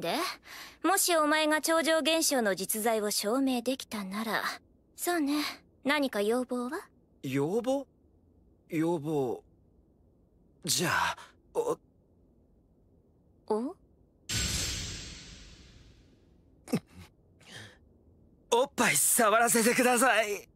でもしお前が超常現象の実在を証明できたならそうね何か要望は要望要望じゃあおおおっぱい触らせてください